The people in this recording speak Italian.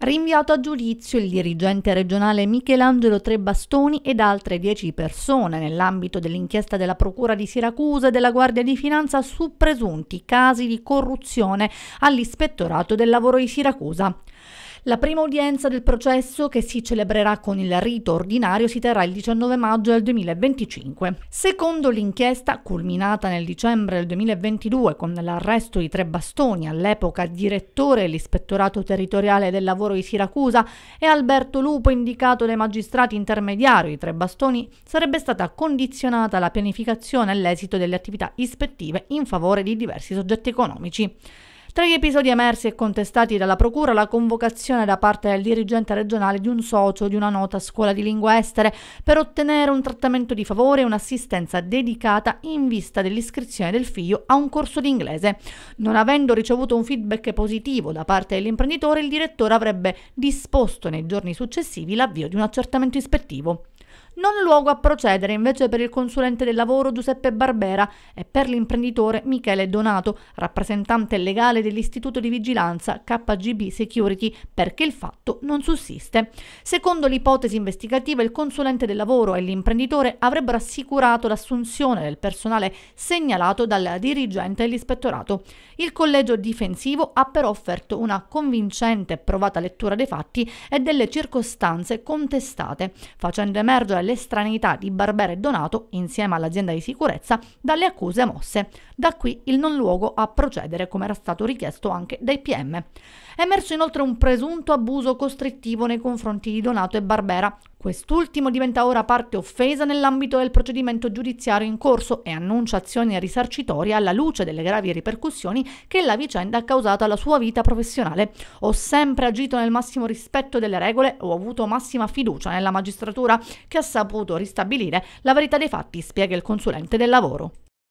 Rinviato a giudizio il dirigente regionale Michelangelo Trebastoni ed altre dieci persone nell'ambito dell'inchiesta della Procura di Siracusa e della Guardia di Finanza su presunti casi di corruzione all'Ispettorato del Lavoro di Siracusa. La prima udienza del processo, che si celebrerà con il rito ordinario, si terrà il 19 maggio del 2025. Secondo l'inchiesta, culminata nel dicembre del 2022 con l'arresto di Tre Bastoni, all'epoca direttore dell'Ispettorato Territoriale del Lavoro di Siracusa, e Alberto Lupo, indicato dai magistrati intermediario di Tre Bastoni, sarebbe stata condizionata la pianificazione e l'esito delle attività ispettive in favore di diversi soggetti economici. Tra gli episodi emersi e contestati dalla Procura la convocazione da parte del dirigente regionale di un socio di una nota scuola di lingua estere per ottenere un trattamento di favore e un'assistenza dedicata in vista dell'iscrizione del figlio a un corso di inglese. Non avendo ricevuto un feedback positivo da parte dell'imprenditore, il direttore avrebbe disposto nei giorni successivi l'avvio di un accertamento ispettivo non luogo a procedere invece per il consulente del lavoro Giuseppe Barbera e per l'imprenditore Michele Donato, rappresentante legale dell'istituto di vigilanza KGB Security, perché il fatto non sussiste. Secondo l'ipotesi investigativa, il consulente del lavoro e l'imprenditore avrebbero assicurato l'assunzione del personale segnalato dal dirigente dell'ispettorato. Il collegio difensivo ha però offerto una convincente e provata lettura dei fatti e delle circostanze contestate, facendo emergere l'estraneità di Barbera e Donato, insieme all'azienda di sicurezza, dalle accuse mosse. Da qui il non luogo a procedere come era stato richiesto anche dai PM. È emerso inoltre un presunto abuso costrittivo nei confronti di Donato e Barbera, Quest'ultimo diventa ora parte offesa nell'ambito del procedimento giudiziario in corso e annuncia azioni risarcitorie alla luce delle gravi ripercussioni che la vicenda ha causato alla sua vita professionale. Ho sempre agito nel massimo rispetto delle regole, ho avuto massima fiducia nella magistratura che ha saputo ristabilire la verità dei fatti, spiega il consulente del lavoro.